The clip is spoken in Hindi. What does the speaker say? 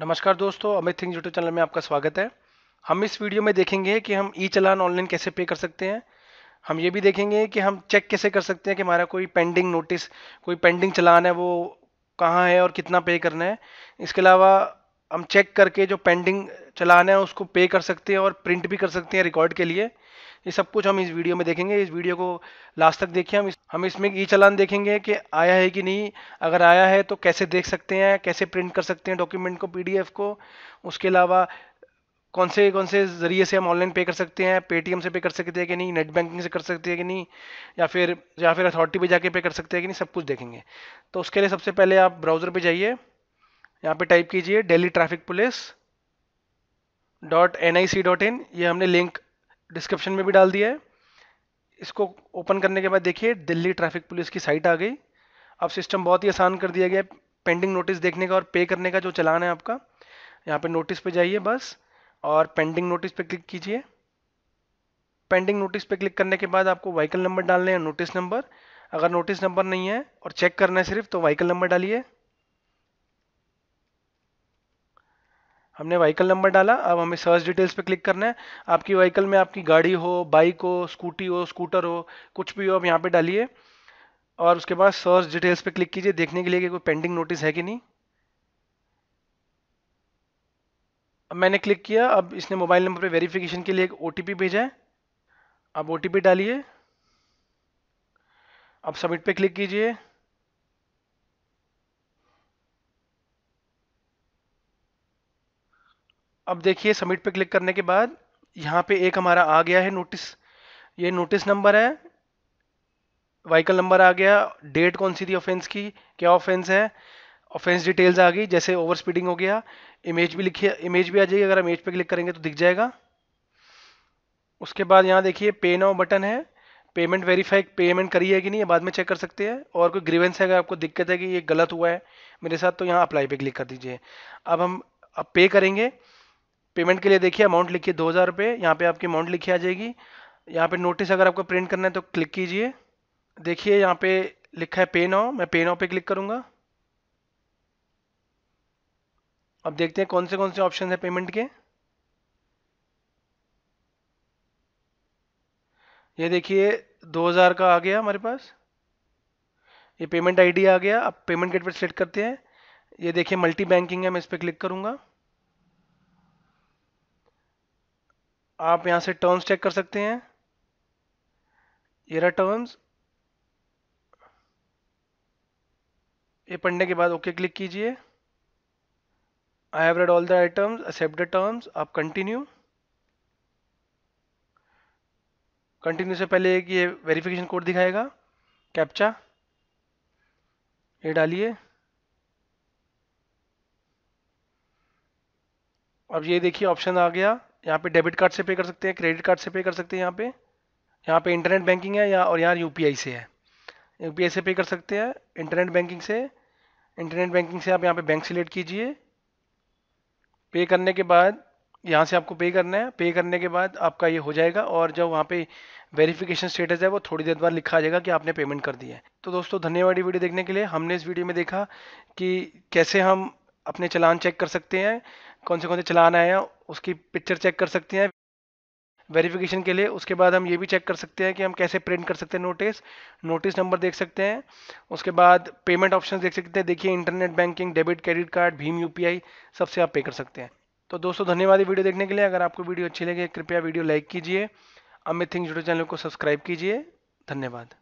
नमस्कार दोस्तों अमित सिंह यूट्यूब चैनल में आपका स्वागत है हम इस वीडियो में देखेंगे कि हम ई चलान ऑनलाइन कैसे पे कर सकते हैं हम ये भी देखेंगे कि हम चेक कैसे कर सकते हैं कि हमारा कोई पेंडिंग नोटिस कोई पेंडिंग चलान है वो कहाँ है और कितना पे करना है इसके अलावा हम चेक करके जो पेंडिंग चलान है उसको पे कर सकते हैं और प्रिंट भी कर सकते हैं रिकॉर्ड के लिए ये सब कुछ हम इस वीडियो में देखेंगे इस वीडियो को लास्ट तक देखिए हम इस, हम इसमें ई चलान देखेंगे कि आया है कि नहीं अगर आया है तो कैसे देख सकते हैं कैसे प्रिंट कर सकते हैं डॉक्यूमेंट को पीडीएफ को उसके अलावा कौन से कौन से ज़रिए से हम ऑनलाइन पे कर सकते हैं पेटीएम से पे कर सकते हैं कि नहीं नेट बैंकिंग से कर सकते हैं कि नहीं या फिर या फिर अथॉरिटी पे जाके पे कर सकते हैं कि नहीं सब कुछ देखेंगे तो उसके लिए सबसे पहले आप ब्राउज़र पे जाइए यहाँ पे टाइप कीजिए Delhi traffic police dot N I C dot in ये हमने लिंक डिस्क्रिप्शन में भी डाल दिया है इसको ओपन करने के बाद देखिए दिल्ली ट्रैफिक पुलिस की साइट आ गई अब सिस्टम बहुत ही आसान कर दिया गया है पेंडिंग नोटिस देखने का और पे करने का जो चलान है आपका यहाँ पे नोटिस पे जाइए बस और पेंडिंग नोटिस पे क्लिक कीजिए पेंडिंग नोटिस पे क्लिक करने के बाद आपको व्हीकल नंबर डालने हैं नोटिस नंबर अगर नोटिस नंबर नहीं है और चेक करना है सिर्फ तो व्हीकल नंबर डालिए हमने व्हीकल नंबर डाला अब हमें सर्च डिटेल्स पे क्लिक करना है आपकी व्हीकल में आपकी गाड़ी हो बाइक हो स्कूटी हो स्कूटर हो कुछ भी हो आप यहाँ पे डालिए और उसके बाद सर्च डिटेल्स पे क्लिक कीजिए देखने के लिए कि कोई पेंडिंग नोटिस है कि नहीं अब मैंने क्लिक किया अब इसने मोबाइल नंबर पर वेरीफिकेशन के लिए एक ओ भेजा है अब ओ डालिए अब सबमिट पर क्लिक कीजिए अब देखिए सबमिट पे क्लिक करने के बाद यहाँ पे एक हमारा आ गया है नोटिस ये नोटिस नंबर है वाइकल नंबर आ गया डेट कौन सी थी ऑफेंस की क्या ऑफेंस है ऑफेंस डिटेल्स आ गई जैसे ओवर स्पीडिंग हो गया इमेज भी लिखिए इमेज भी आ जाएगी अगर इमेज पे क्लिक करेंगे तो दिख जाएगा उसके बाद यहाँ देखिए पे नाउ बटन है पेमेंट वेरीफाई पेमेंट करी है कि नहीं ये बाद में चेक कर सकते हैं और कोई ग्रीवेंस है अगर आपको दिक्कत है कि ये गलत हुआ है मेरे साथ तो यहाँ अप्लाई पे क्लिक कर दीजिए अब हम अब पे करेंगे पेमेंट के लिए देखिए अमाउंट लिखिए दो हज़ार रुपये यहाँ पर आपकी अमाउंट लिखी आ जाएगी यहाँ पे नोटिस अगर आपको प्रिंट करना है तो क्लिक कीजिए देखिए यहाँ पे लिखा है पे नाउ मैं पे नाउ पे क्लिक करूँगा अब देखते हैं कौन से कौन से ऑप्शन हैं पेमेंट के ये देखिए 2000 का आ गया हमारे पास ये पेमेंट आईडी आ गया अब पेमेंट गेट पर सेलेक्ट करते हैं ये देखिए मल्टी बैंकिंग है मैं इस पर क्लिक करूँगा आप यहाँ से टर्म्स चेक कर सकते हैं ये रहा टर्म्स ये पढ़ने के बाद ओके क्लिक कीजिए I have read all the items accept the terms आप कंटिन्यू कंटिन्यू से पहले एक ये वेरिफिकेशन कोड दिखाएगा कैप्चा ये डालिए अब ये देखिए ऑप्शन आ गया यहाँ पे डेबिट कार्ड से पे कर सकते हैं क्रेडिट कार्ड से पे कर सकते हैं यहाँ पे यहाँ पे इंटरनेट बैंकिंग है या और यहाँ यूपीआई से है यूपीआई से पे कर सकते हैं इंटरनेट बैंकिंग से इंटरनेट बैंकिंग से आप यहाँ पे बैंक सिलेक्ट कीजिए पे करने के बाद यहाँ से आपको पे करना है पे करने के बाद आपका ये हो जाएगा और जब वहाँ पे वेरिफिकेशन स्टेटस है वो थोड़ी देर बाद लिखा जाएगा कि आपने पेमेंट कर दी है तो दोस्तों धन्यवाद वीडियो देखने के लिए हमने इस वीडियो में देखा कि कैसे हम अपने चलान चेक कर सकते हैं कौन से कौन से चलान आए हैं उसकी पिक्चर चेक कर सकते हैं वेरिफिकेशन के लिए उसके बाद हम ये भी चेक कर सकते हैं कि हम कैसे प्रिंट कर सकते हैं नोटिस नोटिस नंबर देख सकते हैं उसके बाद पेमेंट ऑप्शन देख सकते हैं देखिए internet banking debit credit card भीम यूपीआई सबसे आप पे कर सकते हैं तो दोस्तों धन्यवाद वीडियो देखने के लिए अगर आपको वीडियो अच्छी लगे कृपया वीडियो लाइक कीजिए अमित थिंग यूट्यूब चैनल को सब्सक्राइब कीजिए धन्यवाद